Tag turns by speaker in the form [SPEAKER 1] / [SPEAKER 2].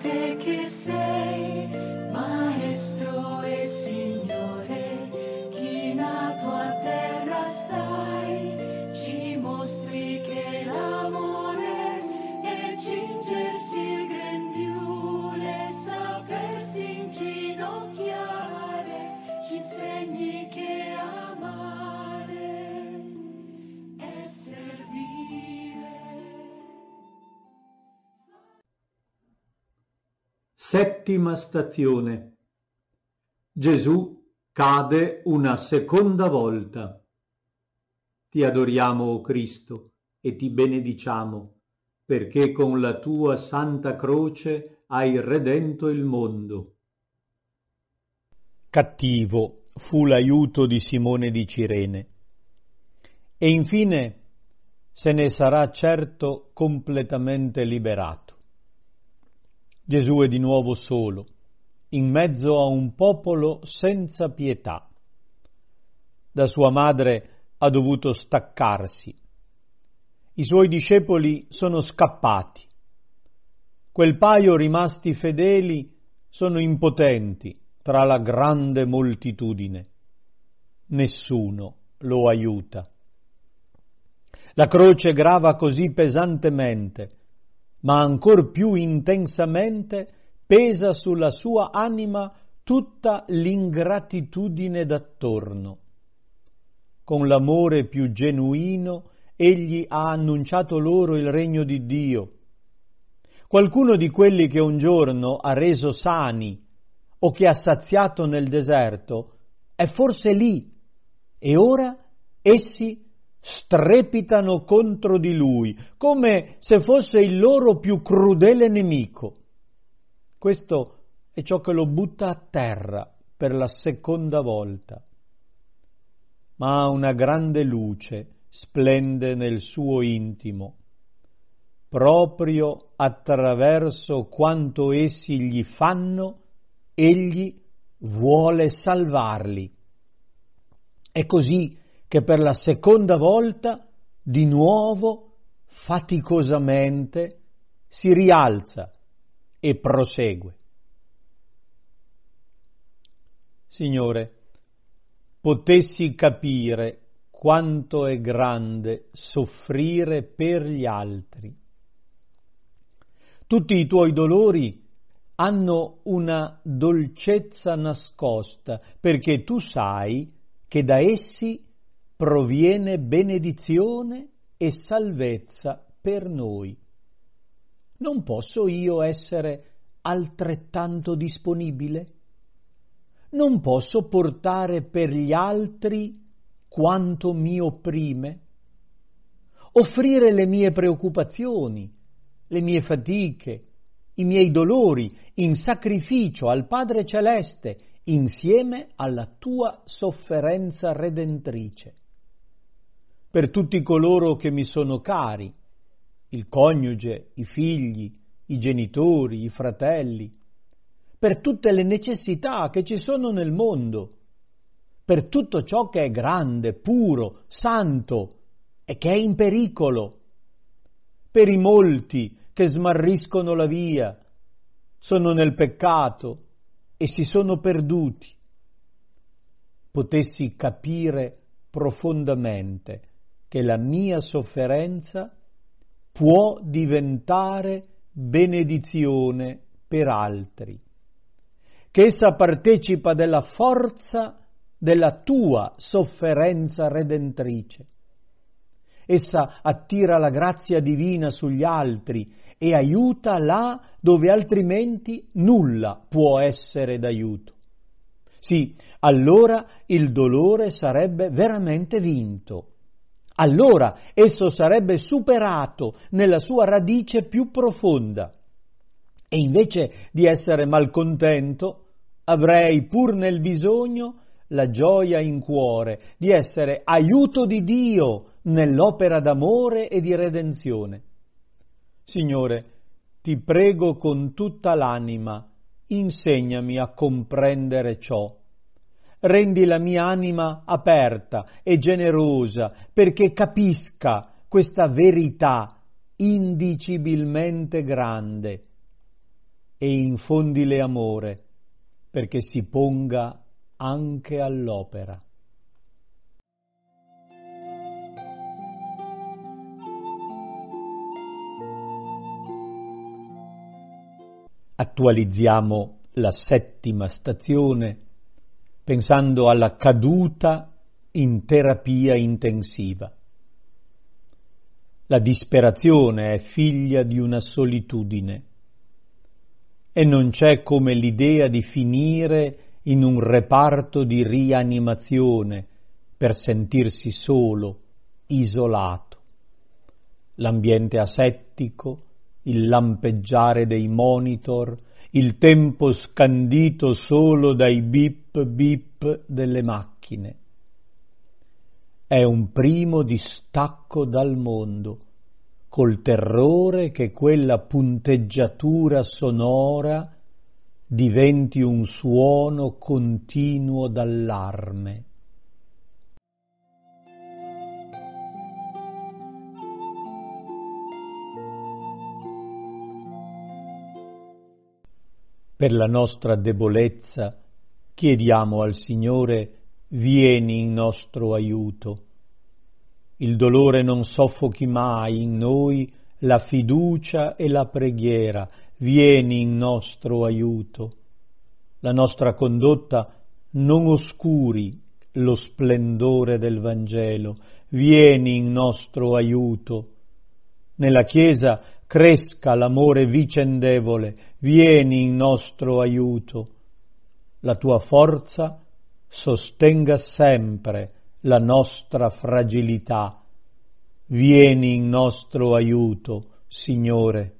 [SPEAKER 1] Take it. Settima stazione. Gesù cade una seconda volta. Ti adoriamo, o oh Cristo, e ti benediciamo, perché con la tua santa croce hai redento il mondo. Cattivo fu l'aiuto di Simone di Cirene. E infine se ne sarà certo completamente liberato. Gesù è di nuovo solo, in mezzo a un popolo senza pietà. Da sua madre ha dovuto staccarsi. I suoi discepoli sono scappati. Quel paio rimasti fedeli sono impotenti tra la grande moltitudine. Nessuno lo aiuta. La croce grava così pesantemente ma ancor più intensamente pesa sulla sua anima tutta l'ingratitudine d'attorno. Con l'amore più genuino egli ha annunciato loro il regno di Dio. Qualcuno di quelli che un giorno ha reso sani o che ha saziato nel deserto è forse lì e ora essi strepitano contro di lui, come se fosse il loro più crudele nemico. Questo è ciò che lo butta a terra per la seconda volta. Ma una grande luce splende nel suo intimo, proprio attraverso quanto essi gli fanno, egli vuole salvarli. È così che per la seconda volta di nuovo faticosamente si rialza e prosegue. Signore, potessi capire quanto è grande soffrire per gli altri. Tutti i tuoi dolori hanno una dolcezza nascosta, perché tu sai che da essi proviene benedizione e salvezza per noi. Non posso io essere altrettanto disponibile? Non posso portare per gli altri quanto mi opprime? Offrire le mie preoccupazioni, le mie fatiche, i miei dolori in sacrificio al Padre Celeste insieme alla tua sofferenza redentrice per tutti coloro che mi sono cari, il coniuge, i figli, i genitori, i fratelli, per tutte le necessità che ci sono nel mondo, per tutto ciò che è grande, puro, santo e che è in pericolo, per i molti che smarriscono la via, sono nel peccato e si sono perduti. Potessi capire profondamente che la mia sofferenza può diventare benedizione per altri, che essa partecipa della forza della tua sofferenza redentrice. Essa attira la grazia divina sugli altri e aiuta là dove altrimenti nulla può essere d'aiuto. Sì, allora il dolore sarebbe veramente vinto allora esso sarebbe superato nella sua radice più profonda. E invece di essere malcontento, avrei pur nel bisogno la gioia in cuore di essere aiuto di Dio nell'opera d'amore e di redenzione. Signore, ti prego con tutta l'anima, insegnami a comprendere ciò rendi la mia anima aperta e generosa perché capisca questa verità indicibilmente grande e infondile amore perché si ponga anche all'opera. Attualizziamo la settima stazione pensando alla caduta in terapia intensiva. La disperazione è figlia di una solitudine e non c'è come l'idea di finire in un reparto di rianimazione per sentirsi solo, isolato. L'ambiente asettico, il lampeggiare dei monitor, il tempo scandito solo dai bip bip delle macchine. È un primo distacco dal mondo, col terrore che quella punteggiatura sonora diventi un suono continuo d'allarme. per la nostra debolezza, chiediamo al Signore, vieni in nostro aiuto. Il dolore non soffochi mai in noi la fiducia e la preghiera, vieni in nostro aiuto. La nostra condotta non oscuri lo splendore del Vangelo, vieni in nostro aiuto. Nella Chiesa cresca l'amore vicendevole, vieni in nostro aiuto. La tua forza sostenga sempre la nostra fragilità. Vieni in nostro aiuto, Signore.